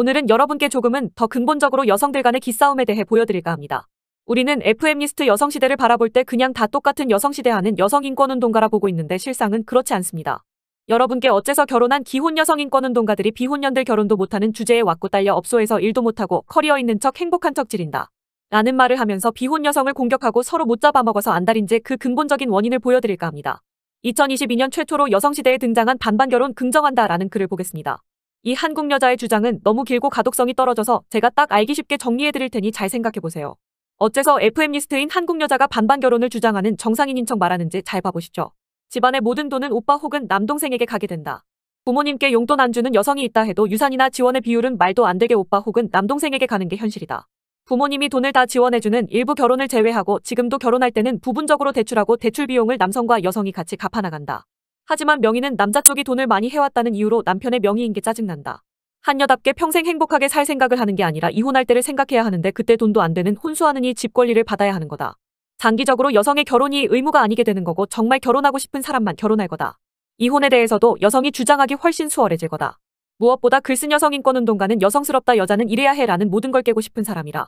오늘은 여러분께 조금은 더 근본적으로 여성들 간의 기싸움에 대해 보여드릴까 합니다. 우리는 FM리스트 여성시대를 바라볼 때 그냥 다 똑같은 여성시대 하는 여성인권운동가라 보고 있는데 실상은 그렇지 않습니다. 여러분께 어째서 결혼한 기혼 여성인권운동가들이 비혼년들 결혼도 못하는 주제에 왔고 딸려 업소에서 일도 못하고 커리어 있는 척 행복한 척 지린다. 라는 말을 하면서 비혼 여성을 공격하고 서로 못 잡아먹어서 안달인지 그 근본적인 원인을 보여드릴까 합니다. 2022년 최초로 여성시대에 등장한 반반결혼 긍정한다 라는 글을 보겠습니다. 이 한국 여자의 주장은 너무 길고 가독성이 떨어져서 제가 딱 알기 쉽게 정리해드릴 테니 잘 생각해보세요. 어째서 FM리스트인 한국 여자가 반반 결혼을 주장하는 정상인인 척 말하는지 잘 봐보시죠. 집안의 모든 돈은 오빠 혹은 남동생에게 가게 된다. 부모님께 용돈 안 주는 여성이 있다 해도 유산이나 지원의 비율은 말도 안 되게 오빠 혹은 남동생에게 가는 게 현실이다. 부모님이 돈을 다 지원해주는 일부 결혼을 제외하고 지금도 결혼할 때는 부분적으로 대출하고 대출 비용을 남성과 여성이 같이 갚아나간다. 하지만 명희는 남자 쪽이 돈을 많이 해왔다는 이유로 남편의 명의인 게 짜증난다. 한여답게 평생 행복하게 살 생각을 하는 게 아니라 이혼할 때를 생각해야 하는데 그때 돈도 안 되는 혼수하느니 집 권리를 받아야 하는 거다. 장기적으로 여성의 결혼이 의무가 아니게 되는 거고 정말 결혼하고 싶은 사람만 결혼할 거다. 이혼에 대해서도 여성이 주장하기 훨씬 수월해질 거다. 무엇보다 글쓴 여성 인권운동가는 여성스럽다 여자는 이래야 해라는 모든 걸 깨고 싶은 사람이라.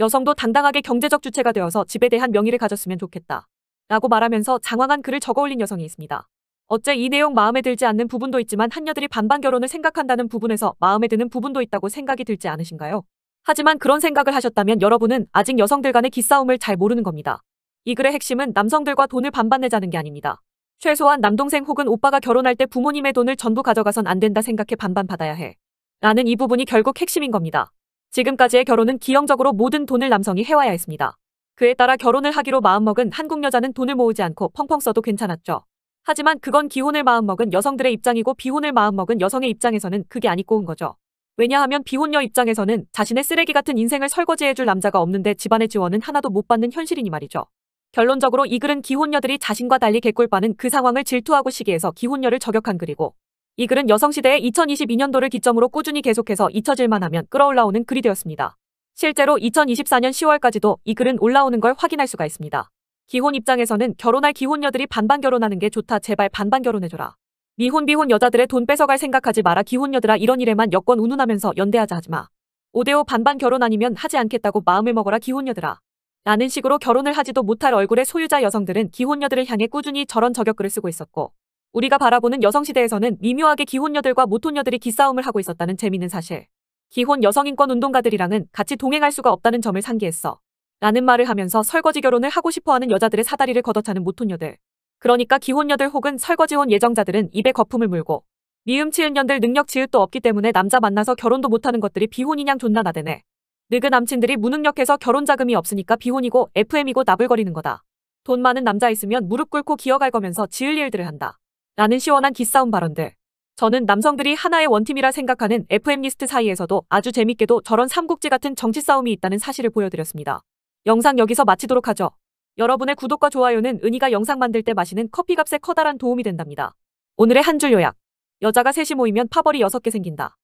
여성도 당당하게 경제적 주체가 되어서 집에 대한 명의를 가졌으면 좋겠다. 라고 말하면서 장황한 글을 적어올린 여성이 있습니다. 어째 이 내용 마음에 들지 않는 부분도 있지만 한녀들이 반반 결혼을 생각한다는 부분에서 마음에 드는 부분도 있다고 생각이 들지 않으신가요? 하지만 그런 생각을 하셨다면 여러분은 아직 여성들 간의 기싸움을 잘 모르는 겁니다. 이 글의 핵심은 남성들과 돈을 반반 내자는 게 아닙니다. 최소한 남동생 혹은 오빠가 결혼할 때 부모님의 돈을 전부 가져가선 안 된다 생각해 반반 받아야 해. 라는 이 부분이 결국 핵심인 겁니다. 지금까지의 결혼은 기형적으로 모든 돈을 남성이 해와야 했습니다. 그에 따라 결혼을 하기로 마음먹은 한국 여자는 돈을 모으지 않고 펑펑 써도 괜찮았죠. 하지만 그건 기혼을 마음먹은 여성들의 입장이고 비혼을 마음먹은 여성의 입장에서는 그게 아니 고온 거죠. 왜냐하면 비혼녀 입장에서는 자신의 쓰레기 같은 인생을 설거지해줄 남자가 없는데 집안의 지원은 하나도 못 받는 현실이니 말이죠. 결론적으로 이 글은 기혼녀들이 자신과 달리 개꿀빠는 그 상황을 질투하고 시기해서 기혼녀를 저격한 글이고 이 글은 여성시대의 2022년도를 기점으로 꾸준히 계속해서 잊혀질만 하면 끌어올라오는 글이 되었습니다. 실제로 2024년 10월까지도 이 글은 올라오는 걸 확인할 수가 있습니다. 기혼 입장에서는 결혼할 기혼녀들이 반반 결혼하는 게 좋다. 제발 반반 결혼해줘라. 미혼 비혼 여자들의 돈 뺏어갈 생각하지 마라. 기혼녀들아 이런 일에만 여권 운운하면서 연대하자 하지마. 5대5 반반 결혼 아니면 하지 않겠다고 마음을 먹어라 기혼녀들아. 라는 식으로 결혼을 하지도 못할 얼굴의 소유자 여성들은 기혼녀들을 향해 꾸준히 저런 저격글을 쓰고 있었고 우리가 바라보는 여성시대에서는 미묘하게 기혼녀들과 모혼녀들이 기싸움을 하고 있었다는 재미있는 사실. 기혼 여성인권 운동가들이랑은 같이 동행할 수가 없다는 점을 상기했어. 라는 말을 하면서 설거지 결혼을 하고 싶어하는 여자들의 사다리를 걷어차는 모토녀들. 그러니까 기혼녀들 혹은 설거지혼 예정자들은 입에 거품을 물고 미음 치은년들 능력 치읒도 없기 때문에 남자 만나서 결혼도 못하는 것들이 비혼이냥 존나 나대네. 느그 남친들이 무능력해서 결혼 자금이 없으니까 비혼이고 FM이고 나불거리는 거다. 돈 많은 남자 있으면 무릎 꿇고 기어갈 거면서 지을 일들을 한다. 라는 시원한 기싸움 발언들. 저는 남성들이 하나의 원팀이라 생각하는 FM 리스트 사이에서도 아주 재밌게도 저런 삼국지 같은 정치 싸움이 있다는 사실을 보여드렸습니다. 영상 여기서 마치도록 하죠. 여러분의 구독과 좋아요는 은희가 영상 만들 때 마시는 커피값에 커다란 도움이 된답니다. 오늘의 한 줄 요약. 여자가 셋이 모이면 파벌이 6개 생긴다.